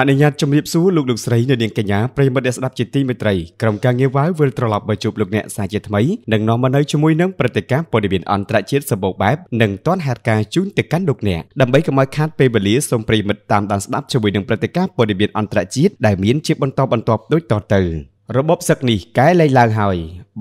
អនុញ្ញាតជំរាបសួរលោកលោកស្រីនៅនាងកញ្ញាប្រិមត្តអ្នកស្ដាប់ជាទីមេត្រីក្រុមការងារវ៉ាវវិលត្រឡប់មកជួបលោកអ្នកសាជាថ្មីនិងនាំមកនៅជាមួយនឹងព្រឹត្តិការណ៍ព័ត៌មានអន្តរជាតិសម្បូរបែបនិងទាន់ហេតុការណ៍ជូនទៅកាន់លោកអ្នកដើម្បីកុំឲ្យខាតពេលវេលាសូមប្រិមត្តតាមដានស្ដាប់ជាមួយនឹងព្រឹត្តិការណ៍ព័ត៌មានអន្តរជាតិដែលមានជាបន្តបន្ទាប់ដូចតទៅរបបសឹកនេះកែលែងឡើងហើយ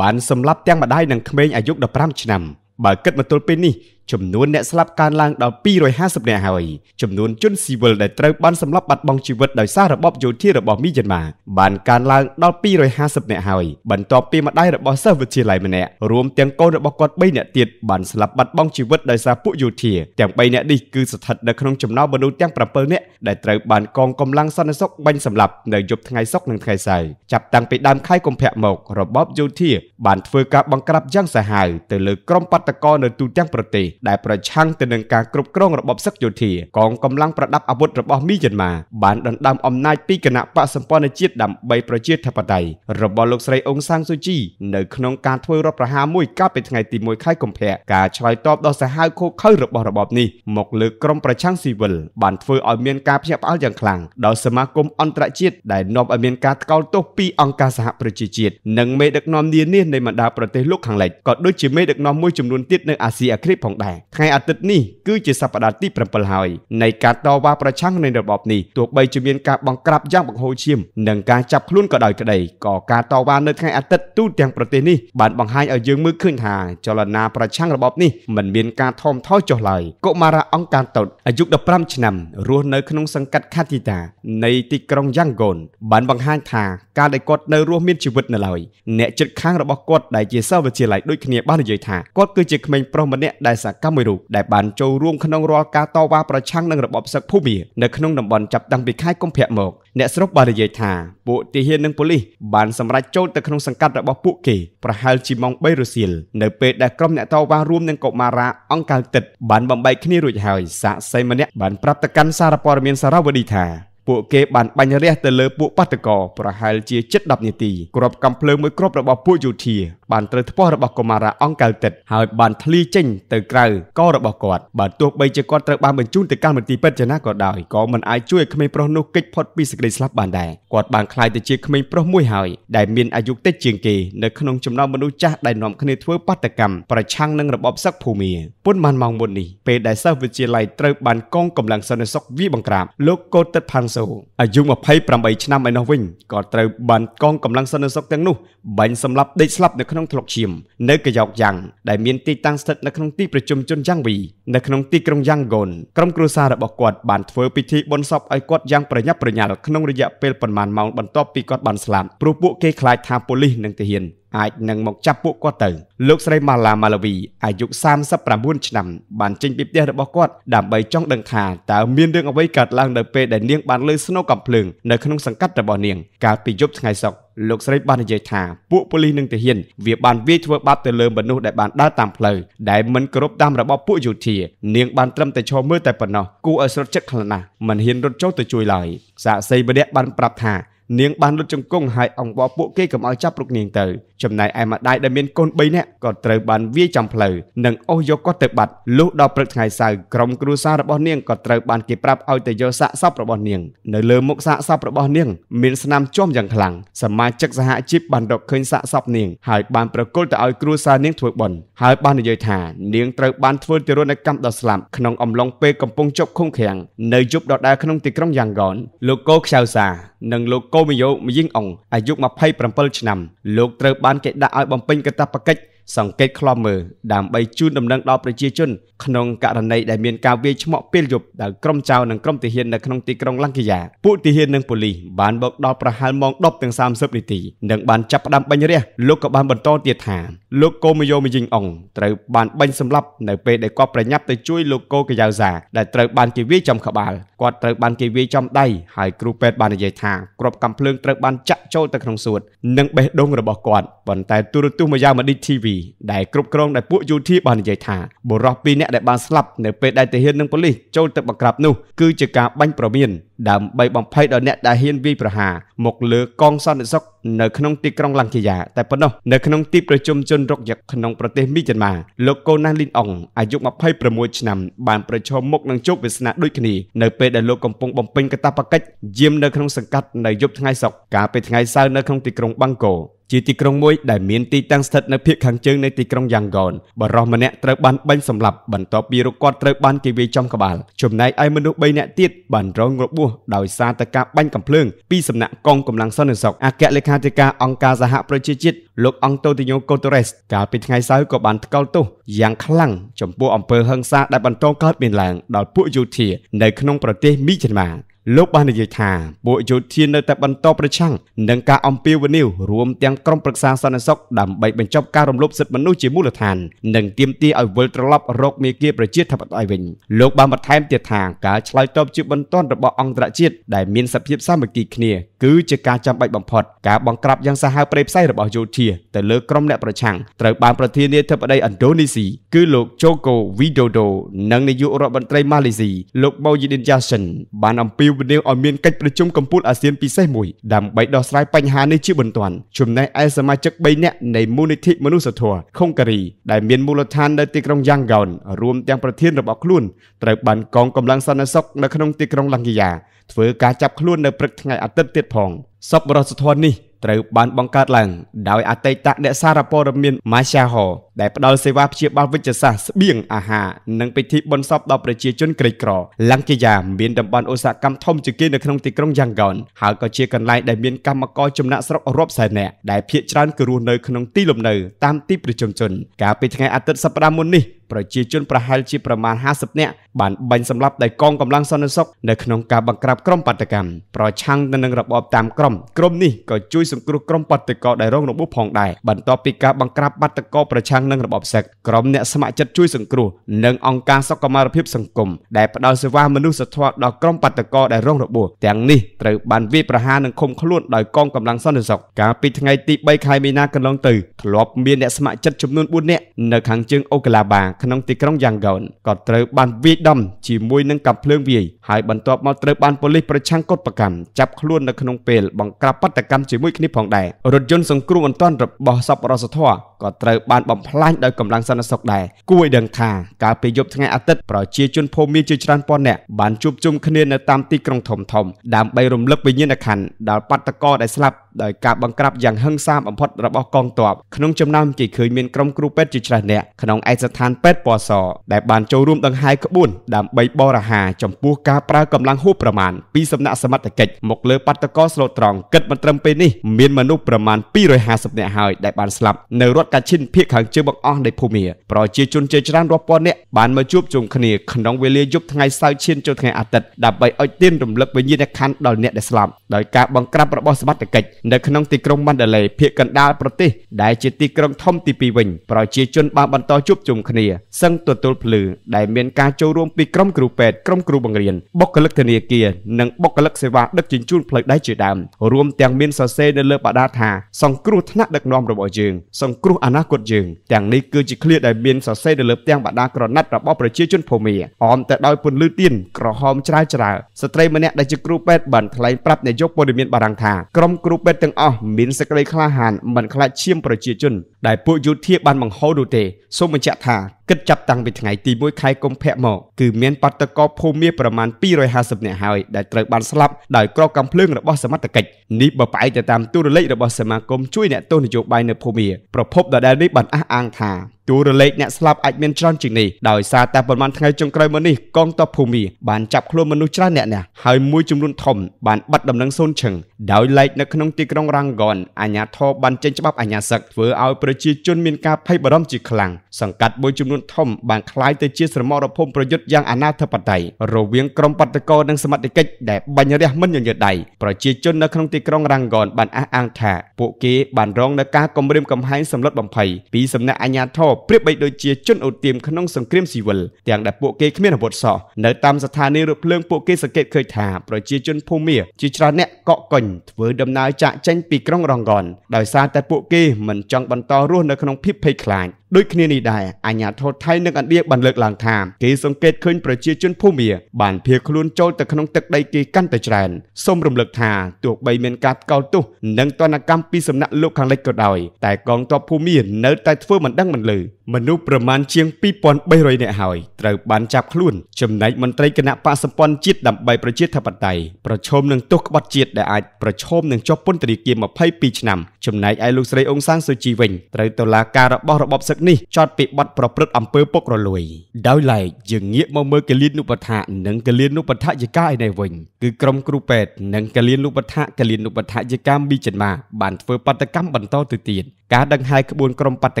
បានសម្លាប់ទាំងម្ដាយនិងក្មេងអាយុ15ឆ្នាំបើគិតមកទល់ពេលនេះចំនួនអ្នកស្លាប់កើនឡើងដល់250នាក់ហើយ ចំនួនជនស៊ីវិលដែលត្រូវបានសម្លាប់បាត់បង់ជីវិតដោយសាររបបយោធារបស់មីយ៉ាន់ម៉ាបានកើនឡើងដល់250នាក់ហើយបន្ទាប់ពីម្ដាយរបស់សិស្សវិទ្យាល័យម្នាក់រួមទាំងកូនរបស់គាត់3នាក់ទៀតបានស្លាប់បាត់បង់ជីវិតដោយសារពួកយោធាទាំង3នាក់នេះគឺស្ថិតនៅក្នុងចំណោមមនុស្សទាំង7នាក់ដែលត្រូវបានកងកម្លាំងសន្តិសុខបាញ់សម្លាប់នៅយប់ថ្ងៃសុក្រនិងថ្ងៃសៅរ៍ចាប់តាំងពីដើមខែកុម្ភៈមករបបយោធាបានធ្វើការបង្ក្រាបយ៉ាងសាហាវទៅលើក្រុមបាតកោនៅទូទាំងប្រទេសដែលប្រឆាំងទៅនឹងការគ្រប់គ្រងរបបសឹកយោធាកងកម្លាំងប្រដាប់អាវុធរបស់មីយ៉ាន់ម៉ាបានដណ្ដើមអំណាចពីគណៈបកសម្ព័ន្ធជាតិដើម្បីប្រជាធិបតេយ្យរបស់លោកស្រីអ៊ុងសាងស៊ូជីនៅក្នុងការធ្វើរដ្ឋប្រហារមួយកាលពីថ្ងៃទី1ខែកុម្ភៈការឆ្លើយតបដ៏សាហាវឃោឃៅរបស់របបនេះមកលើក្រុមប្រឆាំងស៊ីវិលបានធ្វើឲ្យមានការភ្ញាក់ផ្អើលយ៉ាងខ្លាំងដោយសមាគមអន្តរជាតិដែលនាំឲ្យមានការថ្កោលទោសពីអង្គការសហប្រជាជាតិនិងមេដឹកនាំនានានៃបណ្ដាប្រទេសលោកខាងលិចក៏ដូចជាមេដឹកនាំមួយចំនួនទៀតនៅអាស៊ីអាគ្នេយ៍ផងដែរថ្ងៃអាទិត្យនេះគឺជាសប្តាហ៍ទី7ហើយនៃការតវ៉ាប្រឆាំងនៃរបបនេះទោះបីជាមានការបង្ក្រាបយ៉ាងបង្ហូរឈាមនិងការចាប់ខ្លួនក៏ដោយក្តីក៏ការតវ៉ានៅថ្ងៃអាទិត្យទូទាំងប្រទេសនេះបានបង្ហាញឲ្យយើងមើលឃើញថាចលនាប្រឆាំងរបបនេះមិនមានការថមថយចុះឡើយកុមារាអង្គការតូតអាយុ15ឆ្នាំរស់នៅក្នុងសង្កាត់ខាទីតានៃទីក្រុងយ៉ាងហ្គូនបានបង្ហាញថាការដែលគាត់នៅរស់មានជីវិតនៅឡើយអ្នកជិតខាងរបស់គាត់ដែលជាសិស្សវិទ្យាល័យដូចគ្នាបាននិយាយថាគាត់គឺជាក្មេងប្រុសម្នាក់ដែលសកម្មមួយរូបដែលបានចូលរួមក្នុងរាល់ការតវ៉ាប្រឆាំងនឹងរបបសឹកភូមានៅក្នុងតំបន់ចាប់តាំងពីខែកុម្ភៈមកអ្នកស្រុកបាននិយាយថាពួកទាហាននិងប៉ូលីសបានសម្រេចចូលទៅក្នុងសង្កាត់របស់ពួកគេប្រហែលជាម៉ោង3រសៀលនៅពេលដែលក្រុមអ្នកតវ៉ារួមនឹងកុមារាអង្គការទឹកបានបំបែកគ្នារួចហើយសាកសីម្នាក់បានប្រាប់ទៅកាន់សារព័ត៌មានសារវឌីថាពួកគេបានបាញ់រះទៅលើពួកបាតកោប្រហែលជាជិត10នាទីគ្រាប់កាំភ្លើងមួយគ្រាប់របស់ពួកយោធាបានត្រូវថ្ពាស់របស់កុមារាអង្គកៅតិតហើយបានធ្លីចេញទៅក្រៅករបស់គាត់បើទោះបីជាគាត់ត្រូវបានបញ្ជូនទៅកាន់មន្ទីរពេទ្យណាក៏ដោយក៏មិនអាចជួយក្មេងប្រុសនោះគេចផុតពីសេចក្តីស្លាប់បានដែរគាត់បានក្លាយទៅជាក្មេងប្រុសមួយហើយដែលមានអាយុតិចជាងគេនៅក្នុងចំណោមមនុស្សចាស់ដែលនាំគ្នាធ្វើបាតកម្មប្រឆាំងនឹងរបបសឹកភូមាប៉ុន្មានម៉ោងមុននេះពេលដែលសិស្សវិទ្យាល័យត្រូវបានកងកម្លាំងសន្តិសុខវាបង្ក្រាបលោកកូតិតផាំងសូអាយុ28ឆ្នាំឯនោះវិញក៏ត្រូវបានកងកម្លាំងសន្តិសុខទាំងនោះបាញ់សម្លាប់ដេកស្លាប់នៅក្នុងក្នុងថ្លុកឈៀមនៅកយ៉ោកយ៉ាងដែលមានទីតាំងស្ថិតនៅក្នុងទីប្រជុំជនយ៉ាងវីនៅក្នុងទីក្រុងយ៉ាងហ្គូនក្រុមគ្រួសាររបស់គាត់បានធ្វើពិធីបុណ្យសពឲ្យគាត់យ៉ាង ប្រញាប់ប្រញាល់ក្នុងរយៈពេលប្រមាណម៉ោងបន្ទាប់ពីគាត់បានស្លាប់ព្រោះពួកគេខ្លាចថាប៉ូលីសនឹងទាហានអាចនឹងមកចាប់ពួកគាត់ទៅលោកស្រីម៉ាឡាម៉ាឡាវីអាយុ39ឆ្នាំបានចេញពីផ្ទះរបស់គាត់ដើម្បីចង់ដឹងថាតើមានរឿងអ្វីកើតឡើងនៅពេលដែលនាងបានលើស្នូកំភ្លើងនៅក្នុងសង្កាត់របស់នាងកាលពីយប់ថ្ងៃសុក្រលោកស្រីបាននិយាយថាពួកប៉ូលីសនឹងទាហានវាបានវាយធ្វើបាបទៅលើមនុស្សដែលបានដើរតាមផ្លូវដែលមិនគោរពតាមរបបពួកយោធានាងបានត្រឹមតែឈរមើលតែប៉ុណ្ណោះគួរឲ្យស្រុតចិត្តខ្លាំងណាស់មិនហ៊ានរត់ចូលទៅជួយឡើយសាកសីម្នាក់បានប្រាប់ថានាងបានលុតជង្គង់ហើយអង្វរពួកគេកុំឲ្យចាប់រុកនាងទៅចំណែកឯម្ដាយដែលមានកូន3នាក់ក៏ត្រូវបានវាយចំផ្លូវនិងអូសយកគាត់ទៅបាត់លុះដល់ព្រឹកថ្ងៃសៅរ៍ក្រុមគ្រួសាររបស់នាងក៏ត្រូវបានគេប្រាប់ឲ្យទៅយកសាកសពរបស់នាងនៅលើមុខសាកសពរបស់នាង មានស្នាមជាំយ៉ាងខ្លាំងសមាជិកសហជីពបានរកឃើញសាកសពនាងហើយបានប្រគល់ទៅឲ្យគ្រួសារនាងធ្វើបុណ្យហើយបាននិយាយថានាងត្រូវបានធ្វើទារុណកម្មដល់ស្លាប់ក្នុងអំឡុងពេលកំពុងជាប់ឃុំឃាំងនៅយប់ដដែលក្នុងទីក្រុងយ៉ាងហ្គនលោកកូខ្យៅសានិងលោកកូមីយ៉ូមយិងអុងអាយុ27ឆ្នាំលោកត្រូវបានគេដាក់ឲ្យបំពេញកាតព្វកិច្ចសង្កេតខ្លំមើលដើម្បីជូនដំណឹងដល់ប្រជាជនក្នុងករណីដែលមានការវាយឆ្មក់ពេលយប់ដែលក្រុមចៅនិងក្រុមទាហាននៅក្នុងទីក្រុងលង្កាយាពួកទាហាននិងប៉ូលីសបានបុកដល់ប្រហែលម៉ោង10ទាំង30នាទី និងបានចាប់ផ្ដើមបាញ់រះលោកក៏បានបន្តទៀតថាលោកកូមយោមយិញអងត្រូវបានបាញ់សម្លាប់នៅពេលដែលគាត់ប្រញាប់ទៅជួយលោកកូកាយ៉ាវសាដែលត្រូវបានគេវាយចំក្បាលគាត់ត្រូវបានគេវាយចំដៃហើយគ្រូពេទ្យបាននិយាយថាគ្រាប់កាំភ្លើងត្រូវបានចាក់ចូលទៅក្នុងសួតនិងបេះដូងរបស់គាត់ប៉ុន្តែទូរទស្សន៍មួយយ៉ាងមកឌី TV ដែលគ្រប់គ្រងដោយពួកយោធាបាននិយាយថាបុរស2នាក់ដែលបានស្លាប់នៅពេលដែលទាហាននិងប៉ូលីសចូលទៅបង្ក្រាបនោះគឺជាការបាញ់ប្រមានដើម្បីបំភ័យដល់អ្នកដែលហ៊ានវាយប្រហារមកលើកងសន្តិសុខនៅក្នុងទីក្រុងលង្កាយាតែប៉ុណ្ណោះនៅក្នុងទីប្រជុំជនរកយឹកក្នុងប្រទេសមីយ៉ាន់ម៉ាលោកកូណាលីនអុងអាយុ26ឆ្នាំបានប្រឈមមុខនឹងជោគវាសនាដូចគ្នានៅពេលដែលលោកកំពុងបំពេញកាតព្វកិច្ចយាមនៅក្នុងសង្កាត់នៅយប់ថ្ងៃសុក្រកាលពីថ្ងៃសៅរ៍នៅក្នុងទីក្រុងបាងកកជាទីក្រុងមួយដែលមានទីតាំងស្ថិតនៅភាគខាងជើងនៃទីក្រុងយ៉ាងហ្គនបរិសម្នាក់ត្រូវបានបាញ់សម្លាប់បន្ទាប់ពីរូបគាត់ត្រូវបានគេវាយចំក្បាលចំណែកឯមនុស្ស3នាក់ទៀតបានរងរបួសដោយសារតែការបាញ់កាំភ្លើងពីសំណាក់កងកម្លាំងសន្តិសុខអគ្គលេខាធិការអង្គការសហប្រជាជាតិលោកអង្គតូទីញូកូតូរេសកាលពីថ្ងៃសៅរ៍ក៏បានថ្កោលទោសយ៉ាងខ្លាំងចំពោះអំពើហិង្សាដែលបន្តកើតមានឡើងដល់ពួកយោធានៅក្នុងប្រទេសមីយ៉ាន់ម៉ាលោកបាននិយាយថាពួកយោធានៅតែបន្តប្រឆាំងនឹងការអំពាវនាវរួមទាំងក្រុមប្រឹក្សាសន្តិសុខដើម្បីបញ្ចប់ការរំលោភសិទ្ធិមនុស្សជាមូលដ្ឋាននិងទាមទារឲ្យវិលត្រឡប់រកមេគាប្រជាធិបតេយ្យវិញលោកបានបន្ថែមទៀតថាការឆ្លើយតបជាបន្ទាន់របស់អង្គរជាតិដែលមានសភាពសាមគ្គីគ្នាគឺជាការចាំបាច់បំផុតការបង្ក្រាបយ៉ាងសាហាវព្រៃផ្សៃរបស់យោធាទៅលើក្រុមអ្នកប្រឆាំងត្រូវបានប្រធានាធិបតីឥណ្ឌូនេស៊ីគឺលោកជូកូវីដូដូនិងនាយករដ្ឋមន្ត្រីម៉ាឡេស៊ីលោកបូយីឌិនយ៉ាសិនបានអំពាវនាវឲ្យមានកិច្ចប្រជុំកំពូលអាស៊ានពិសេសមួយដើម្បីដោះស្រាយបញ្ហានេះជាបន្ទាន់ចំណែកឯសមាជិក3នាក់នៃមូលនិធិមនុស្សធម៌ខុងការីដែលមានមូលដ្ឋាននៅទីក្រុងយ៉ាងហ្កោនរួមទាំងប្រធានរបស់ខ្លួនត្រូវបានកងកម្លាំងសន្តិសុខនៅក្នុងទីក្រុងឡាងហ្គាយ៉ាធ្វើការចាប់ខ្លួននៅព្រឹកថ្ងៃអាទិត្យទៀតផងសពរសធននេះត្រូវបានបង្កើតឡើងដោយអតីតអ្នកសារព័ត៌មានម៉ាសាហដែលផ្ដល់សេវាព្យាបាលវិជ្ជសាស្ត្រស្បៀងអាហារនិងពិធីបុណ្យសពដល់ប្រជាជនក្រីក្រឡង្កាយ៉ាមានតំបន់ឧស្សាហកម្មធំជាងគេនៅក្នុងទីក្រុងយ៉ាងកនហើយក៏ជាកន្លែងដែលមានកម្មករចំណាក់ស្រុករាប់សែននាក់ដែលភ ieck ច្រើនគឺរស់នៅក្នុងទីលំនៅតាមទីប្រជុំជនកាលពីថ្ងៃអាទិត្យសប្តាហ៍មុននេះប្រជាជនប្រហែលជាប្រមាណ50នាក់បានបាញ់សម្លាប់ដោយកងកម្លាំងសន្តិសុខនៅក្នុងការបង្ក្រាបក្រុមបាតកម្មប្រឆាំងទៅនឹងរបបតាមក្រុមក្រុមនេះក៏ជួយសង្គ្រោះក្រុមបាតកោដែលរងរបួសផងដែរបន្ទាប់ពីការបង្ក្រាបបាតកោប្រឆាំងងនិងរបបសឹកក្រុមអ្នកស្ម័គ្រចិត្តជួយសង្គ្រោះនិងអង្គការសុខុមារភាពសង្គមដែលផ្ដល់សេវាមនុស្សធម៌ដល់ក្រុមបាតកោដែលរងរបួសទាំងនេះត្រូវបានវាយប្រហារនិងឃុំខ្លួនដោយកងកម្លាំងសន្តិសុខកាលពីថ្ងៃទី3ខែមីនាកន្លងទៅធ្លាប់មានអ្នកស្ម័គ្រចិត្តចំនួន4នាក់នៅខាងជើងអូកាឡាបាក្នុងទីក្រុងយ៉ាងកូនក៏ត្រូវបានវាយដំជាមួយនឹងកាំភ្លើងវាយហើយបន្ទាប់មកត្រូវបានប៉ូលីសប្រឆាំងកុតប្រកម្មចាប់ខ្លួននៅក្នុងពេលបង្ក្រាបបាតកម្មជាមួយគ្នាផងដែររថយន្តសង្គ្រោះអន្តររបស់សពរសធរក៏ត្រូវបានបំផ្លាញដោយកម្លាំងសន្តិសុខដែរគួរឲ្យដឹងថាកាលពីយប់ថ្ងៃអាទិត្យប្រជាជនភូមិមានជាច្រើនពាន់នាក់បានជួបជុំគ្នានៅតាមទីក្រុងធំៗដើម្បីរំលឹកវិញ្ញាណក្ខន្ធដល់បាតុករដែលស្លាប់ដោយការបង្ក្រាបយ៉ាងហិង្សាបំផុតរបស់កងទ័ពក្នុងចំណោមគេឃើញមានក្រុមគ្រូពេទ្យជាច្រើននាក់ក្នុងឯកស្ថានពេទ្យពណ៌សដែលបានចូលរួមដង្ហែក្បួន ដើម្បីបរិហារចំពោះការប្រើកម្លាំងហួសប្រមាណពីសំណាក់សមត្ថកិច្ចមកលើបាតកោស្លូតត្រង់គិតមិនត្រឹមពេលនេះមានមនុស្សប្រមាណ250នាក់ហើយដែលបានស្លាប់នៅរដ្ឋកាឈិនភៀកខាងជើងបង្អស់នៃភូមាប្រជាជនជាច្រើនរាប់ពាន់នាក់បានមកជួបជុំគ្នាក្នុងវេលាយប់ថ្ងៃសៅរ៍ឈានចូលថ្ងៃអាទិត្យដើម្បីអុជទៀនរំលឹកវិញ្ញាណក្ខន្ធដល់អ្នកដែលស្លាប់ដោយការបង្ក្រាបរបស់សមត្ថកិច្ចនៅក្នុងទីក្រុងម៉ាន់ដាឡេភូមិកណ្ដាលប្រទេស ដែលជាទីក្រុងធំទី2វិញប្រជាជនបានបន្តជួបជុំគ្នាសឹងទទួលភ្លឺដែលមានការចូលរួមពីក្រុមគ្រូពេទ្យក្រុមគ្រូបង្រៀនបុគ្គលិកធនាគារនិងបុគ្គលិកសេវាដឹកជញ្ជូនផ្លូវដែកជាដើមរួមទាំងមានសរសេរនៅលើបដាថាសង្គ្រោះថ្នាក់ដឹកនាំរបស់យើងសង្គ្រោះអនាគតយើងទាំងនេះគឺជាឃ្លាដែលមានសរសេរនៅលើផ្ទាំងបដាក្រណាត់របស់ប្រជាជនភូមាអមទៅដោយពន្លឺទៀនក្រហមច្រាលច្រាលស្ត្រីម្នាក់ដែលជាគ្រូពេទ្យបានថ្លែងប្រាប់នាយកព័ត៌មានបារាំងថាក្រុមគ្រូពេទ្យពិតទាំងអស់មានសេចក្តីក្លាហានមិនខ្លាចឈាមប្រជាជន។ដែលពួកយោធាបានបង្ហូរនោះទេសូមបញ្ជាក់ថាគិតចាប់តាំងពីថ្ងៃទី1ខែកុម្ភៈមកគឺមានបាតុករភូមិប្រមាណ250នាក់ហើយដែលត្រូវបាន ស្លាប់ដោយក្រកាំភ្លើងរបស់សមត្ថកិច្ចនេះបើផ្អែកទៅតាមទូរលេខរបស់សមាគមជួយអ្នកទស្សនយោបាយនៅភូមិប្រភពដដែលនេះបានអះអាងថាទូរលេខអ្នកស្លាប់អាចមានច្រើនជាងនេះដោយសារតែប្រមាណថ្ងៃចុងក្រោយមកនេះកងទ័ពភូមិបានចាប់ខ្លួនមនុស្សច្រើនអ្នកណាស់ហើយមួយចំនួនធំបានបាត់ដំណឹងសូនឈឹងដោយឡែកនៅក្នុងទីក្រុងរ៉ាងហ្គនអាញាធរបានចេញច្បាប់អាញាសឹកធ្វើឲ្យប្រប្រជាជនមានការភ័យបារម្ភជាខ្លាំងសង្កាត់មួយចំនួនធំបានคล้ายទៅជាស្រមោរភូមិប្រយុទ្ធយ៉ាងអនាធិបតេយ្យរវាងក្រុមបាតុករនិងសមត្ថកិច្ចដែលបាញ់រះមិនញញើតដៃប្រជាជននៅក្នុងទីក្រុងរ៉ាំងហ្គនបានអះអាងថាពួកគេបានរងនឹងការគំរាមកំហែងសម្លុតបំភ័យពីសំណាក់អាជ្ញាធរប្រៀបបីដូចជាជនអូទាមក្នុងសង្គ្រាមស៊ីវិលទាំងដែលពួកគេគ្មានអាវុធសោះនៅតាមស្ថានីយរថភ្លើងពួកគេសង្កេតឃើញថាប្រជាជនភូមាជាច្រើនអ្នកកក់កុញធ្វើដំណើរចាក់ចេញពីក្រុងរ៉ាំងហ្គនដោយសារតែពួកគេមិនចង់បន្តរស់នៅក្នុងភាពភ័យខ្លាចដូចគ្នានេះដែរអាញាធរថៃនិងឥណ្ឌាបានលើកឡើងថាគេសង្កេតឃើញប្រជាជនភូមាបានភៀសខ្លួនចូលទៅក្នុងទឹកដីគេកាន់តែច្រើនសូមរំលឹកថាទោះបីមានការកោតទោសនិងទណ្ឌកម្មពីសំណាក់លោកខាងលិចក៏ដោយតែកងទ័ពភូមានៅតែធ្វើមិនដឹងមិនលឺមនុស្សប្រមាណជាង2300នាក់ហើយត្រូវបានចាប់ខ្លួន ចំណែកមន្ត្រីគណៈបកសម្ព័ន្ធជាតិដើម្បីប្រជាធិបតេយ្យប្រឈមនឹងទោសក្បត់ជាតិដែលអាចប្រឈមនឹងជាប់ពន្ធនាគារ22ឆ្នាំចំណែកឯលោកស្រីអ៊ុងសាងសូជីវិញត្រូវតុលាការរបស់របបសឹកនេះចោតពីបទប្រព្រឹត្តអំពើពុករលួយដោយឡែកយើងងាកមកមើលកលៀននុបដ្ឋៈនិងកលៀននុបដ្ឋៈយិកាឯនេះវិញគឺក្រុមគ្រូពេទ្យនិងកលៀននុបដ្ឋៈកលៀននុបដ្ឋៈយិកាមីចិនមាបានធ្វើបដកម្មបន្តទៅទៀតការដង្ហែក្បួនក្រុមបាត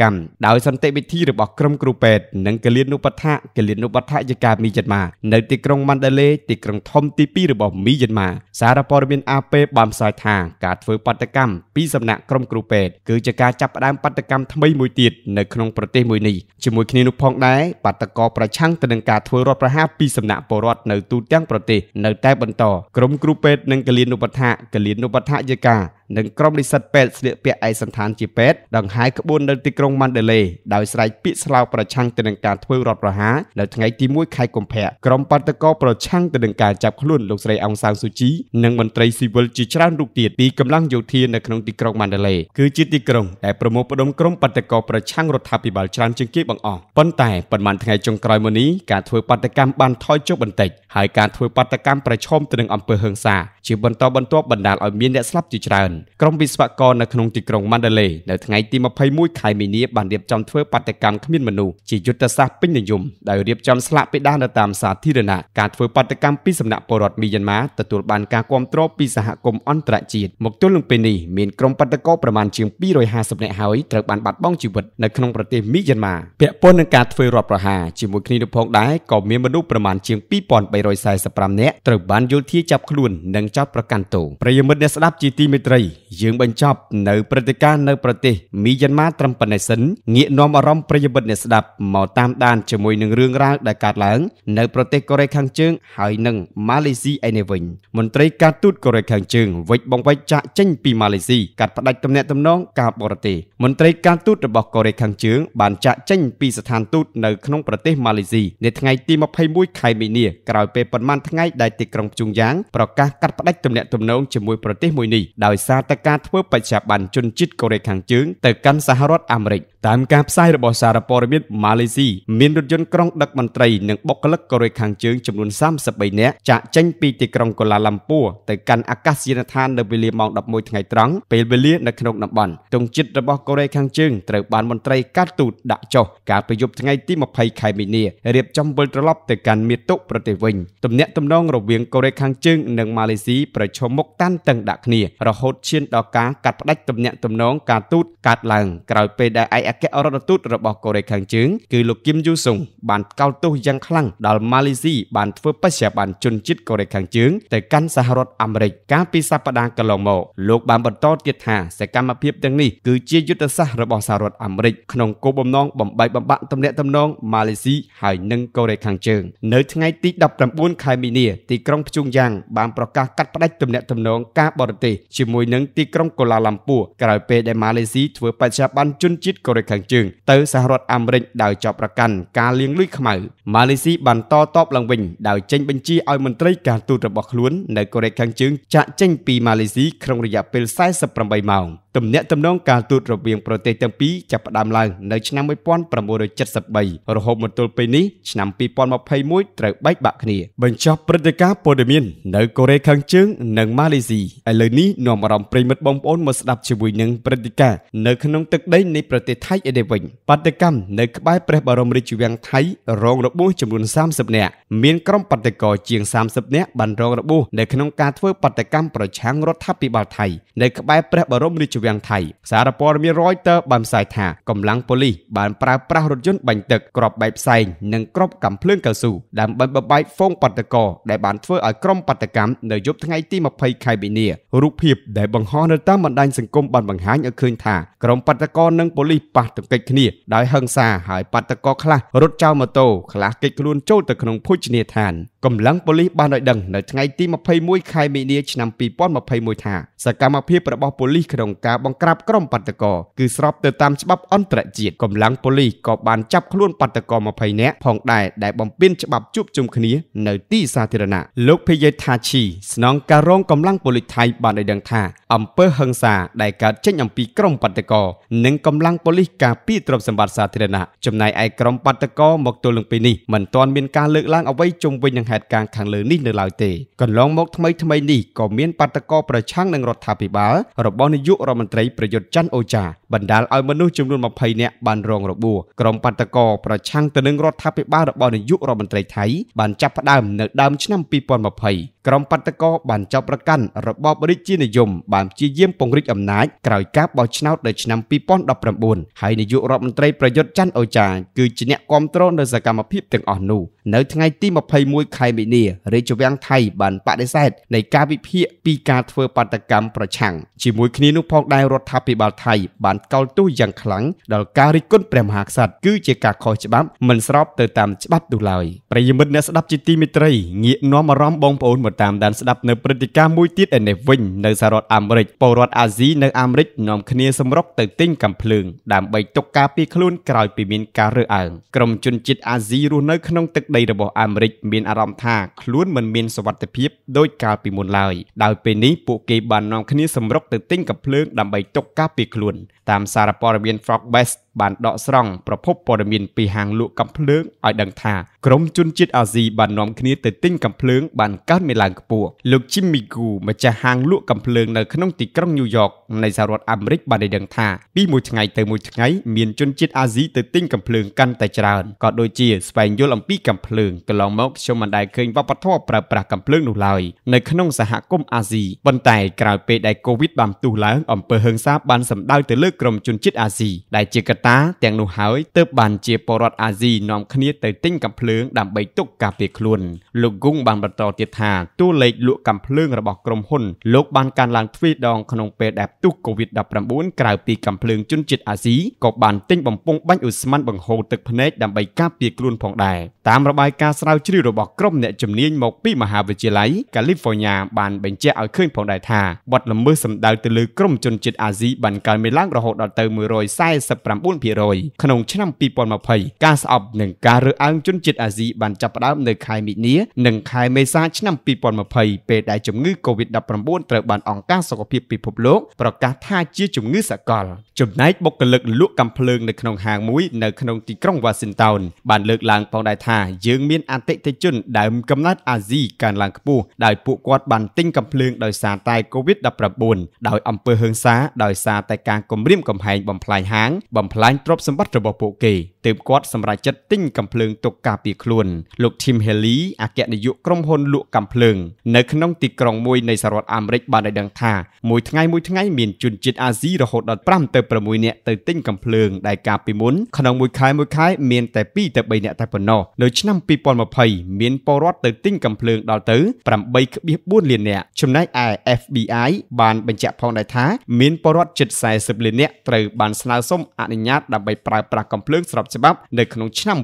កម្មដោយសន្តិវិធីរបស់ក្រុមគ្រូពេទ្យនិងកលៀននុបដ្ឋៈកលៀននុបដ្ឋៈយកាមីយ៉ាន់ម៉ានៅទីក្រុងម៉ាន់ដាលេទីក្រុងធំទី2របស់មីយ៉ាន់ម៉ាសារព័ត៌មានអាប៉េបានផ្សាយថាការធ្វើបាតកម្មពីសំណាក់ក្រុមគ្រូពេទ្យគឺជាការចាប់ផ្ដើមបាតកម្មថ្មីមួយទៀតនៅក្នុងប្រទេសមួយនេះជាមួយគ្នានោះផងដែរបាតកោប្រឆាំងទៅនឹងការធ្វើរដ្ឋប្រហារពីសំណាក់ពលរដ្ឋនៅទូទាំងប្រទេសនៅតែបន្តក្រុមគ្រូពេទ្យនិងកលៀននុបដ្ឋៈកលៀននុបដ្ឋៈយកានិងក្រុមនិស្សិតពេទ្យស្លៀកពាក់ឯកសណ្ឋានជាពេទ្យដង្ហែក្បួននៅទីក្រុងម៉ាន់ដេឡេដោយស្រែកពាក្យស្លោកប្រឆាំងទៅនឹងការធ្វើរដ្ឋប្រហារនៅថ្ងៃទី1ខែកុម្ភៈក្រុមបាតុករប្រឆាំងទៅនឹងការចាប់ខ្លួនលោកស្រីអង្សាវស៊ូជីនិងមន្ត្រីស៊ីវិលជាច្រើនរូបទៀតពីកម្លាំងយោធានៅក្នុងទីក្រុងម៉ាន់ដេឡេគឺជាទីក្រុងដែលប្រមូលផ្ដុំក្រុមបាតុករប្រឆាំងរដ្ឋាភិបាលច្រើនជាងគេបង្អស់ប៉ុន្តែប៉ុន្មានថ្ងៃចុងក្រោយមកនេះការធ្វើបាតកម្មបានថយចុះបន្តិចហើយការធ្វើបាតកម្មប្រឈមទៅនឹងអំពើហិង្សាជាបន្តបន្ទាប់បណ្ដាលឲ្យមានអ្នកស្លាប់ជាច្រើនក្រុមវិស្វករនៅក្នុងទីក្រុងម៉ាន់ដាឡេនៅថ្ងៃទី21ខែមីនាបានរៀបចំធ្វើបាតកម្មគ្មានមនុស្សជាយុទ្ធសាស្ត្រពេញនិយមដោយរៀបចំស្លាកបេដានៅតាមសាធារណៈការធ្វើបាតកម្មពីសំណាក់ពលរដ្ឋមីយ៉ាន់ម៉ាទទួលបានការគាំទ្រពីសហគមន៍អន្តរជាតិមកទល់នឹងពេលនេះមានក្រុមបាតកោប្រមាណជាង250នាក់ហើយត្រូវបានបាត់បង់ជីវិតនៅក្នុងប្រទេសមីយ៉ាន់ម៉ាពាក់ព័ន្ធនឹងការធ្វើរដ្ឋប្រហារជាមួយគ្នានេះផងដែរក៏មានមនុស្សប្រមាណជាង2345នាក់ត្រូវបានយោធាចាប់ខ្លួននិងចោតប្រកាន់ទោសប្រិយមិត្តអ្នកស្ដាប់ជាទីមេត្រីយើងបញ្ចប់នៅព្រឹត្តិការណ៍នៅប្រទេសមីយ៉ាន់ម៉ាត្រឹមប៉ុណ្ណេះសិនងាកនាំអារម្មណ៍ប្រិយមិត្តអ្នកស្ដាប់មកតាមដានជាមួយនឹងរឿងរ៉ាវដែលកើតឡើងនៅប្រទេសកូរ៉េខាងជើងហើយនិងម៉ាឡេស៊ីឯនេះវិញមន្ត្រីការទូតកូរ៉េខាងជើងវិច្ចបង្វិចចាក់ចេញពីម៉ាឡេស៊ីកាត់ផ្ដាច់ទំនាក់ទំនងការបរទេសមន្ត្រីការទូតរបស់កូរ៉េខាងជើងបានចាក់ចេញពីស្ថានទូតនៅក្នុងប្រទេសម៉ាឡេស៊ីនៅថ្ងៃទី21ខែមីនាក្រោយពេលប៉ុន្មានថ្ងៃដែលទីក្រុងព្យុងយ៉ាងប្រកាសកាត់ផ្ដាច់ទំនាក់ទំនងជាមួយប្រទេសមួយនេះដោយសារតែការធ្វើបច្ច័ប័នជនជាតិកូរ៉េខាងជើងទៅកាន់សហរដ្ឋអាមេរិកតាមការផ្សាយរបស់សារព័ត៌មានម៉ាឡេស៊ីមានរថយន្តក្រុងដឹកមន្ត្រីនិងបុគ្គលិកកូរ៉េខាងជើងចំនួន33នាក់ចាក់ចេញពីទីក្រុងកូឡាឡាំពួរទៅកាន់អាកាសយានដ្ឋាននៅវេលាម៉ោង11ថ្ងៃត្រង់ពេលវេលានៅក្នុងតំបន់ទងជាតិរបស់កូរ៉េខាងជើងត្រូវបានមន្ត្រីកាត់ទូតដាក់ចុះកាលពីយប់ថ្ងៃទី20ខែមីនារៀបចំវិលត្រឡប់ទៅកាន់មាតុប្រទេសវិញទំនាក់ទំនងរវាងកូរ៉េខាងជើងនិងម៉ាឡេស៊ីស៊ីប្រឈមមុខតានតឹងដាក់គ្នា រហូតឈានដល់ការកាត់ផ្តាច់ទំនាក់ទំនងការទូត កាត់ឡើងក្រោយពេលដែលឯកអគ្គរដ្ឋទូតរបស់កូរ៉េខាងជើងគឺលោកគឹមយូសុងបានកោតទោសយ៉ាងខ្លាំងដល់ម៉ាឡេស៊ីបានធ្វើបេសកកម្មជនជាតិកូរ៉េខាងជើងទៅកាន់សហរដ្ឋអាមេរិកកាលពីសប្តាហ៍កន្លងមកលោកបានបន្តទៀតថាសកម្មភាពទាំងនេះគឺជាយុទ្ធសាស្ត្ររបស់សហរដ្ឋអាមេរិកក្នុងគោលបំណងបំបីបំបាក់ទំនាក់ទំនងម៉ាឡេស៊ីហើយនិងកូរ៉េខាងជើងនៅថ្ងៃទី19ខែមីនាទីក្រុងភ្ជុងយ៉ាងបានប្រកាសកាត់ផ្តាច់ទំនាក់ទំនងការបរទេសជាមួយនឹងទីក្រុងកូឡាឡាំពួរក្រោយពេលដែលម៉ាឡេស៊ីធ្វើបច្ចាប័នជនជាតិកូរ៉េខាងជើងទៅសហរដ្ឋអាមេរិកដោយចោទប្រកាន់ការលាងលុយខ្មៅម៉ាឡេស៊ីបានតតបឡើងវិញដោយចេញបញ្ជាឲ្យមន្ត្រីការទូតរបស់ខ្លួននៅកូរ៉េខាងជើងចាក់ចេញពីម៉ាឡេស៊ីក្នុងរយៈពេល48ម៉ោងទំនាក់ទំនងការទូតរវាងប្រទេសទាំងពីរចាប់ផ្ដើមឡើងនៅឆ្នាំ1973រហូតមកទល់ពេលនេះឆ្នាំ2021ត្រូវបែកបាក់គ្នាបញ្ចប់ព្រឹត្តិការណ៍ព័ត៌មាននៅកូរ៉េខាងជើងនិងម៉ាឡេស៊ីឥឡូវនេះនាំអារម្មណ៍ប្រិមិត្តបងប្អូនមកស្ដាប់ជាមួយនឹងព្រឹត្តិការណ៍នៅក្នុងទឹកដីនៃប្រទេសថៃឯនេះវិញបាតកម្មនៅក្បែរព្រះបរមរាជវាំងថៃរងរបួសចំនួន30នាក់មានក្រុមបាតកោជាង30នាក់បានរងរបួសនៅក្នុងការធ្វើបាតកម្មប្រឆាំងរដ្ឋាភិបាលថៃនៅក្បែរព្រះបរមរាជវាំងថៃសារព័ត៌មាន Reuters បានផ្សាយថាកម្លាំងប៉ូលីសបានប្រើប្រាស់រថយន្តបាញ់ទឹកក្របបែបផ្សែងនិងក្របកាំភ្លើងកៅស៊ូដើម្បីបបែកហ្វូងបាតកោដែលបានធ្វើឲ្យក្រុមបាតកម្មនៅយប់ថ្ងៃទី20ខែមីនារូបភាពដែលបង្ហោះនៅតាមបណ្ដាញសង្គមបានបង្ហាញឲ្យឃើញថាក្រុមបាតកោនិងប៉ូលីសប៉ះទង្គិចគ្នាដោយហិង្សាហើយបាតកោខ្លះរត់ចោលម៉ូតូខ្លះគេចខ្លួនចូលទៅក្នុងភោជនីយដ្ឋានកម្លាំងប៉ូលីសបានឲ្យដឹងនៅថ្ងៃទី21ខែមីនាឆ្នាំ2021ថាសកម្មភាពរបស់ប៉ូលីសក្នុងការបង្ក្រាបក្រុមបាតុករគឺស្របទៅតាមច្បាប់អន្តរជាតិកម្លាំងប៉ូលីសក៏បានចាប់ខ្លួនបាតុករ20នាក់ផងដែរដែលបំពានច្បាប់ជួបជុំគ្នានៅទីសាធារណៈលោកភេយេថាឈីស្នងការរងកម្លាំងប៉ូលីសថៃបានឲ្យដឹងថាអំពើហិង្សាដែលកើតចេញអំពីក្រុមបាតុករនិងកម្លាំងប៉ូលីសការពារទ្រព្យសម្បត្តិសាធារណៈចំណែកឯក្រុមបាតុករមកទល់នឹងពេលនេះមិនទាន់មានការលើកឡើងអ្វីជុំវិញនឹងហេតុការណ៍ខាងលើនេះនៅឡើយទេកន្លងមកថ្មីថ្មីនេះក៏មានបាតកោប្រឆាំងនឹងរដ្ឋាភិបាលរបស់នាយករដ្ឋមន្ត្រីប្រយុទ្ធច័ន្ទអូចាបណ្ដាលឲ្យមនុស្សចំនួន20នាក់បានរងរបួសក្រុមបាតកោប្រឆាំងទៅនឹងរដ្ឋាភិបាលរបស់នាយករដ្ឋមន្ត្រីថៃបានចាប់ផ្ដើមនៅដើមឆ្នាំ2020ក្រុមបាតកោបានចាប់ប្រកាន់របបរាជានិយម បានព្យាយាមពង្រីកអំណាចក្រោយការបោះឆ្នោតនៅឆ្នាំ2019ហើយនាយករដ្ឋមន្ត្រីប្រយុទ្ធច័ន្ទអូចាគឺជាអ្នកគ្រប់គ្រងនៅសកម្មភាពទាំងអស់នោះនៅថ្ងៃទី21ខែមីនារាជវាំងថៃ បានបដិសេធនៃការវិភាគពីការធ្វើបាតកម្មប្រឆាំងជាមួយគ្នានោះផងដែររដ្ឋាភិបាលថៃបានកោតទោសយ៉ាងខ្លាំងដល់ការរិះគន់ព្រះមហាក្សត្រគឺជាការខុសច្បាប់មិនស្របទៅតាមច្បាប់នោះឡើយប្រិយមិត្តអ្នកស្ដាប់ជាទីមេត្រីងាកនាំអារម្មណ៍បងប្អូនមកមកតាមដានស្ដាប់នៅព្រឹត្តិការណ៍មួយទៀតឯនេះវិញនៅសហរដ្ឋអាមេរិកពលរដ្ឋអាស៊ីនៅអាមេរិកនាំគ្នាសម្រុកទៅទិញកាំភ្លើងដើម្បីទុកការពារខ្លួនក្រោយពីមានការរើសអើងក្រុមជនជាតិអាស៊ីរស់នៅក្នុងទឹកដីរបស់អាមេរិកមានអារម្មណ៍ថាខ្លួនមិនមានសុវត្ថិភាពដោយកាលពីមុនឡើយដោយពេលនេះពួកគេបាននាំគ្នាសម្រុកទៅទិញកាំភ្លើងដើម្បីទុកការពារខ្លួនតាមសារព័ត៌មាន Fox Best បានដកស្រង់ប្រភពព័ត៌មានពីហាងលក់កាំភ្លើងឲ្យដឹងថាក្រុមជនជាតិអាស៊ីបាននាំគ្នាទៅទិញកាំភ្លើងបានកើនមានឡើងខ្ពស់លោក Jimmy Gu ម្ចាស់ហាងលក់កាំភ្លើងនៅក្នុងទីក្រុងញូវយ៉កនៃសហរដ្ឋអាមេរិកបានដឹងថាពីមួយថ្ងៃទៅមួយថ្ងៃមានជនជាតិអាស៊ីទៅទិញកាំភ្លើងកាន់តែច្រើនក៏ដូចជាស្វែងយល់អំពីកាំភ្លើងកន្លងមកខ្ញុំមិនដែលឃើញវប្បធម៌ប្រើប្រាស់កាំភ្លើងនោះឡើយនៅក្នុងសហគមន៍អាស៊ីប៉ុន្តែក្រោយពេលដែលកូវីដបានផ្ទុះឡើងអំពើហិង្សាបានសម្ដៅទៅលើក្រុមជនជាតិអាស៊ីដែលជាកត្តាទាំងនោះហើយទើបបានជាពលរដ្ឋអាស៊ីនាំគ្នា ទៅទិញកាំភ្លើងដើម្បីទុកការពារខ្លួនលោកគង់បានបន្តទៀតថាតួលេខលក់កាំភ្លើងរបស់ក្រុមហ៊ុនលោកបានកើនឡើងទ្វេដងក្នុងពេលដែលផ្ទុះ COVID-19 ក្រៅពីកាំភ្លើងជនជាតិអាស៊ីក៏បានទិញបំពង់បាញ់ឧស្ម័នបង្ហូរទឹកភ្នែកដើម្បីការពារខ្លួនផងដែរតាមរបាយការណ៍ស្រាវជ្រាវរបស់ក្រុមអ្នកជំនាញមកពីមហាវិទ្យាល័យ California បានបញ្ជាក់ឲ្យឃើញផងដែរថាបទល្មើសសម្ដៅទៅលើក្រុមជនជាតិអាស៊ីបានកើនឡើងរហូតដល់ទៅ149 9.9%ក្នុងឆ្នាំ2020ការស្អប់និងការរើសអើងជនជាតិអាស៊ីបានចាប់ផ្ដើមនៅខែមិនិនានិងខែមេសាឆ្នាំ2020ពេលដែលជំងឺ Covid-19 ត្រូវបានអង្គការសុខភាពពិភពលោកប្រកាសថាជាជំងឺសកលចំណែកបុគ្គលិកលក់កាំភ្លើងនៅក្នុងហាងមួយនៅក្នុងទីក្រុង Washington បានលើកឡើងផងដែរថាយើងមានអតិថិជនដើមកំណើតអាស៊ីកើនឡើងខ្ពស់ដោយពួកគាត់បានទិញកាំភ្លើងដោយសារតែ Covid-19 ដោយអំពើហិង្សាដោយសារតែការគំរាមកំហែង បំផ្លាញហាងបំផ្លាញខ្លាញ់ទ្រព្យសម្បត្តិរបស់ពួកគេទើបគាត់សម្រេចចិត្តទិញកាំភ្លើងទុកការពារខ្លួនលោក Tim Haley អគ្គនាយកក្រុមហ៊ុនលក់កាំភ្លើងនៅក្នុងទីក្រុងមួយនៃសហរដ្ឋអាមេរិកបានឲ្យដឹងថាមួយថ្ងៃមួយថ្ងៃមាន ជនជាតិអាស៊ីរហូតដល់5ទៅ6នាក់ទៅទិញកាំភ្លើងដែលកាលពីមុនក្នុងមួយខែមួយខែមានតែ2ទៅ3នាក់តែប៉ុណ្ណោះនៅឆ្នាំ2020មានពលរដ្ឋទៅទិញកាំភ្លើងដល់ទៅ8.4លាននាក់ចំណែកឯ FBI បានបញ្ជាក់ផងដែរថាមានពលរដ្ឋជិត40លាននាក់ត្រូវបានស្នើសុំអនុញ្ញាតញ្ញាតដើម្បីប្រើប្រាស់កំភ្លើងស្របច្បាប់នៅក្នុងឆ្នាំ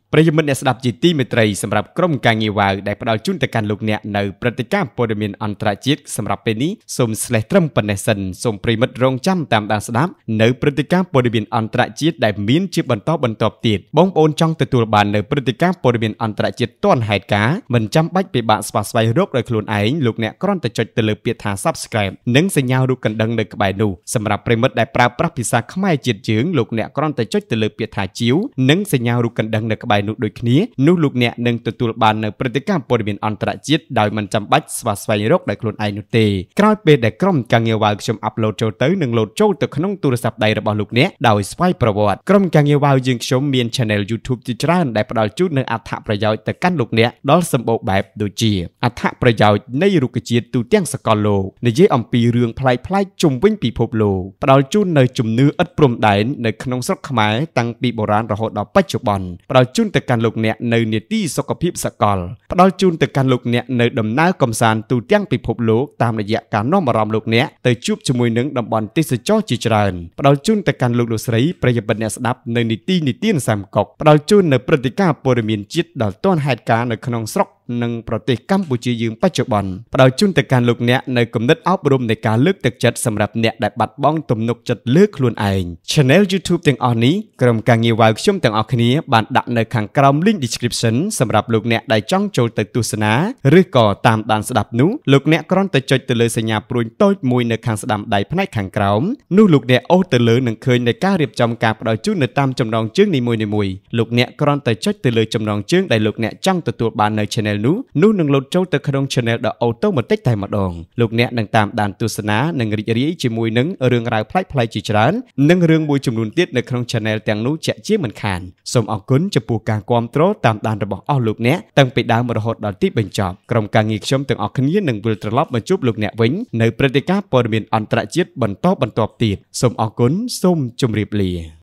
2020ប្រិយមិត្តអ្នកស្ដាប់ជាទីមេត្រីសម្រាប់ក្រុមការងារវ៉ាវដែលផ្ដល់ជូនទៅកាន់លោកអ្នកនៅព្រឹត្តិការណ៍ព័ត៌មានអន្តរជាតិសម្រាប់ពេលនេះសូមស្លេះត្រឹមប៉ុណ្ណេះសិនសូមប្រិយមិត្តរងចាំតាមដានស្ដាប់នៅព្រឹត្តិការណ៍ព័ត៌មានអន្តរជាតិដែលមានជាបន្តបន្ទាប់ទៀតបងប្អូនចង់ទទួលបាននៅព្រឹត្តិការណ៍ព័ត៌មានអន្តរជាតិទាន់ហេតុការណ៍មិនចាំបាច់ពិបាកស្វះស្វែងរកដោយខ្លួនឯងលោកអ្នកគ្រាន់តែចុចទៅលើពាក្យថា Subscribe និងសញ្ញារូបកណ្ដឹងនៅក្បែរនោះសម្រាប់ប្រិយមិត្តដែលប្រើប្រាស់ភាសាខ្មែរជាតិយើងលោកអ្នកគ្រាន់តែចុចទៅលើពាក្យថាជីវនិងសញ្ញារូបកណ្ដឹងនៅក្បែរនោះដូចគ្នានោះលោកអ្នកនឹងទទួលបាននៅព្រឹត្តិការណ៍ព័ត៌មានអន្តរជាតិដោយមិនចាំបាច់ស្វះស្វែងរកដោយខ្លួនឯងនោះទេក្រោយពេលដែលក្រុមការងារវ៉ាវខ្ញុំអាប់ឡូតចូលទៅនឹងលោតចូលទៅក្នុងទូរស័ព្ទដៃរបស់លោកអ្នកដោយស្វ័យប្រវត្តិក្រុមការងារវ៉ាវយើងខ្ញុំមាន Channel YouTube ជាច្រើនដែលផ្ដល់ជូននៅអត្ថប្រយោជន៍ទៅកាន់លោកអ្នកដល់សម្បូរបែបដូចជាអត្ថប្រយោជន៍នៃរុក្ខជាតិទូទាំងសកលលោកនិយាយអំពីរឿងប្លែកៗជុំវិញពិភពលោកផ្ដល់ជូននៅជំនឿឥតព្រំដែននៅក្នុងស្រុកខ្មែរតាំងពីបុរាណរហូតដល់បច្ចុប្បន្នផ្ដល់ជូនទៅកាន់លោកអ្នកនៅនេតិសុខភាពសកលផ្ដល់ជូនទៅកាន់លោកអ្នកនៅដំណើរកំសាន្តទូទាំងពិភពលោកតាមរយៈការនាំអារម្មណ៍លោកអ្នកទៅជួបជាមួយនឹងតំបន់ទេសចរជាច្រើនផ្ដល់ជូនទៅកាន់លោកលោកស្រីប្រិយមិត្តអ្នកស្ដាប់នៅនីតិនិទានសាមកុកផ្ដល់ជូននៅព្រឹត្តិការណ៍ព័ត៌មានជាតិដល់ទាន់ហេតុការណ៍នៅក្នុងស្រុកនិងប្រទេសកម្ពុជាយើងបច្ចុប្បន្នផ្ដល់ជូនទៅកាន់លោកអ្នកនៅគំនិតអប់រំនៃការលើកទឹកចិត្តសម្រាប់អ្នកដែលបាត់បង់ទំនុកចិត្តលើខ្លួនឯង Channel YouTube ទាំងអស់នេះក្រុមការងារវាយខ្ញុំទាំងអស់គ្នាបានដាក់នៅខាងក្រោម link description សម្រាប់លោកអ្នកដែលចង់ចូលទៅទស្សនាឬក៏តាមដានស្ដាប់នោះលោកអ្នកគ្រាន់តែចុចទៅលើសញ្ញាព្រួញតូចមួយនៅខាងស្ដាំដៃផ្នែកខាងក្រោមនោះលោកអ្នកអូសទៅលើនឹងឃើញនៃការរៀបចំការផ្ដល់ជូននៅតាមចំណងជើងនីមួយៗលោកអ្នកគ្រាន់តែចុចទៅលើចំណងជើងដែលលោកអ្នកចង់ទទួលបាននៅ Channel Channel នោះនោះនឹងលោតចូលទៅក្នុង Channel ដ៏ Automatic តែម្ដងលោកអ្នកនឹងតាមដានទស្សនានិងរីករាយជាមួយនឹងរឿងរ៉ាវប្លែកៗជាច្រើននិងរឿងមួយចំនួនទៀតនៅក្នុង Channel ទាំងនោះជាក់ជាមិនខានសូមអរគុណចំពោះការគ្រប់គ្រងតាមដានរបស់អស់លោកអ្នកតាំងពីដើមរហូតដល់ទីបញ្ចប់ក្រុមការងារខ្ញុំទាំងអស់គ្នានឹងវិលត្រឡប់មកជួបលោកអ្នកវិញនៅព្រឹត្តិការណ៍ព័ត៌មានអន្តរជាតិបន្តបន្តទៀតសូមអរគុណសូមជម្រាបលា